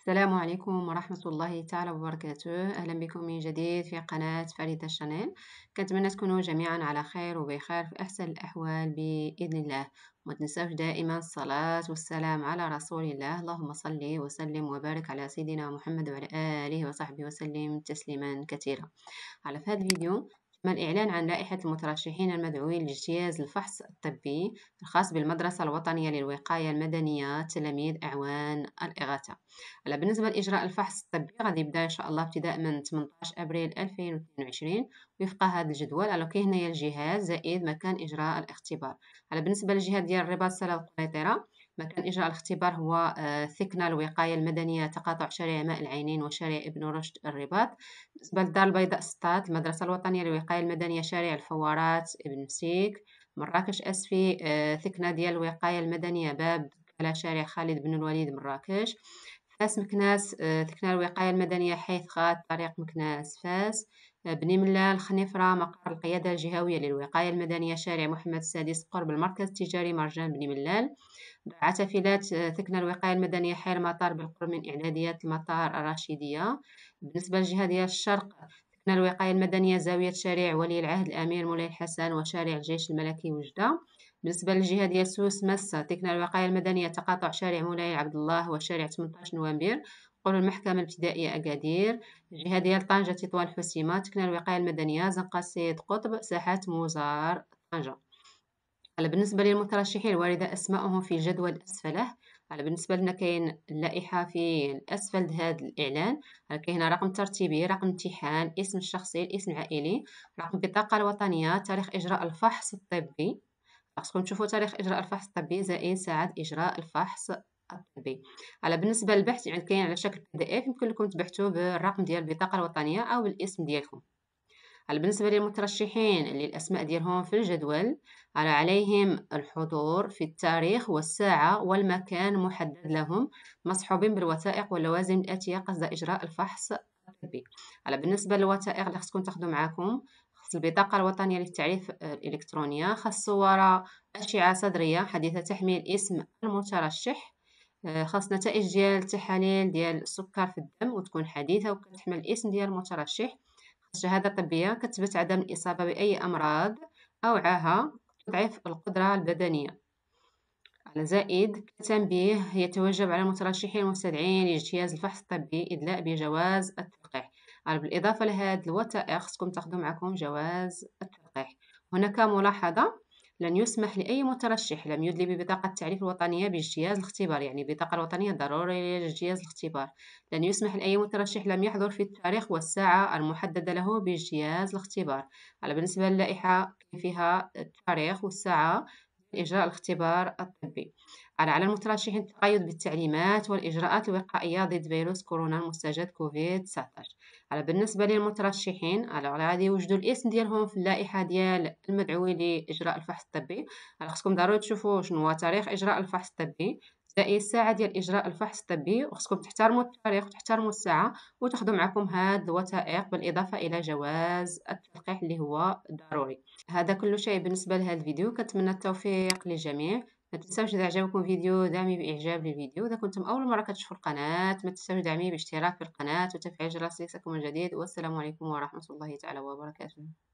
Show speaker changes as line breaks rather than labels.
السلام عليكم ورحمة الله تعالى وبركاته أهلا بكم من جديد في قناة فريدة شانيل كنتمنى تكونوا جميعا على خير وبخير في أحسن الأحوال بإذن الله ما تنساوش دائما الصلاة والسلام على رسول الله اللهم صل وسلم وبارك على سيدنا محمد وعلى آله وصحبه وسلم تسليما كثيرا على في هذا الفيديو من الإعلان عن لائحة المترشحين المدعوين لاجتياز الفحص الطبي الخاص بالمدرسة الوطنية للوقاية المدنية تلاميذ أعوان الإغاثة على بالنسبة لإجراء الفحص الطبي غادي يبدا إن شاء الله ابتداء من 18 أبريل 2022 وفق هذا الجدول على كاين هنا الجهات زائد مكان إجراء الاختبار على بالنسبة للجهات ديال الرباط سلا القنيطرة مكان إجراء الاختبار هو ثكنة آه، الوقاية المدنية تقاطع شارع ماء العينين وشارع ابن رشد الرباط بالنسبة للدار البيضاء ستات المدرسة الوطنية للوقاية المدنية شارع الفوارات ابن مسيك مراكش أسفي ثكنة آه، ديال الوقاية المدنية باب على شارع خالد بن الوليد مراكش فاس مكناس ثكنة آه، الوقاية المدنية حيث غات طريق مكناس فاس بني ملال خنيفرة مقر القيادة الجهوية للوقاية المدنية شارع محمد السادس قرب المركز التجاري مرجان بني ملال عتفلات آه، ثكنة الوقاية المدنية حي المطار بالقرب من إعداديات المطار الرشيدية بالنسبة للجهة ديال الشرق ثكنة الوقاية المدنية زاوية شارع ولي العهد الأمير مولاي الحسن وشارع الجيش الملكي وجدة بالنسبة للجهة ديال سوس مسة تكنا الوقاية المدنية تقاطع شارع مولاي عبد الله وشارع 18 نوفمبر قول المحكمة الابتدائية أكادير الجهة ديال طنجة تطوان حسيمة تكنا الوقاية المدنية زنقة السيد قطب ساحة موزار طنجة على بالنسبة للمترشحين الواردة أسمائهم في الجدول أسفله على بالنسبة لنا كاين اللائحة في الأسفل هذا الإعلان كاين هنا رقم ترتيبي رقم امتحان اسم الشخصي الاسم العائلي رقم البطاقة الوطنية تاريخ إجراء الفحص الطبي خاصكم تشوفوا تاريخ إجراء الفحص الطبي زائد ساعة إجراء الفحص الطبي على بالنسبه للبحث يعني كاين على شكل بي دي اف يمكن لكم تبحثوا بالرقم ديال البطاقه الوطنيه او الاسم ديالكم على بالنسبه للمترشحين اللي الاسماء ديالهم في الجدول على عليهم الحضور في التاريخ والساعه والمكان محدد لهم مصحوبين بالوثائق واللوازم الاتيه قصد اجراء الفحص الطبي على بالنسبه للوثائق اللي خصكم تاخذوا معاكم خص البطاقه الوطنيه للتعريف الالكترونيه خص صوره اشعه صدريه حديثه تحميل اسم المترشح آه، خاص نتائج ديال التحاليل ديال السكر في الدم وتكون حديثه وكتحمل الاسم ديال المترشح خاص شهاده طبيه كتبت عدم الاصابه باي امراض او عاهه تضعف القدره البدنيه على زائد كتنبيه يتوجب على المترشحين المستدعين لاجتياز الفحص الطبي ادلاء بجواز التلقيح بالاضافه لهاد الوثائق خصكم تاخذوا معكم جواز التلقيح هناك ملاحظه لن يسمح لأي مترشح لم يدلي ببطاقة التعريف الوطنية باجتياز الاختبار يعني البطاقة الوطنية ضرورية لاجتياز الاختبار لن يسمح لأي مترشح لم يحضر في التاريخ والساعة المحددة له باجتياز الاختبار على بالنسبة للائحة فيها التاريخ والساعة لإجراء الاختبار الطبي على المترشحين التقيد بالتعليمات والإجراءات الوقائية ضد فيروس كورونا المستجد كوفيد 19 على بالنسبة للمترشحين على غادي يوجدوا الاسم ديالهم في اللائحة ديال المدعوين لإجراء الفحص الطبي على خصكم ضروري تشوفوا شنو هو تاريخ إجراء الفحص الطبي زائد الساعه ديال اجراء الفحص الطبي وخصكم تحترموا التاريخ وتحترموا الساعه وتاخذوا معكم هاد الوثائق بالاضافه الى جواز التلقيح اللي هو ضروري هذا كل شيء بالنسبه لهذا الفيديو كنتمنى التوفيق للجميع ما تنساوش اذا عجبكم الفيديو دعمي باعجاب للفيديو اذا كنتم اول مره كتشوفوا القناه ما تنساوش دعمي باشتراك في القناه وتفعيل جرس ليصلكم الجديد والسلام عليكم ورحمه الله تعالى وبركاته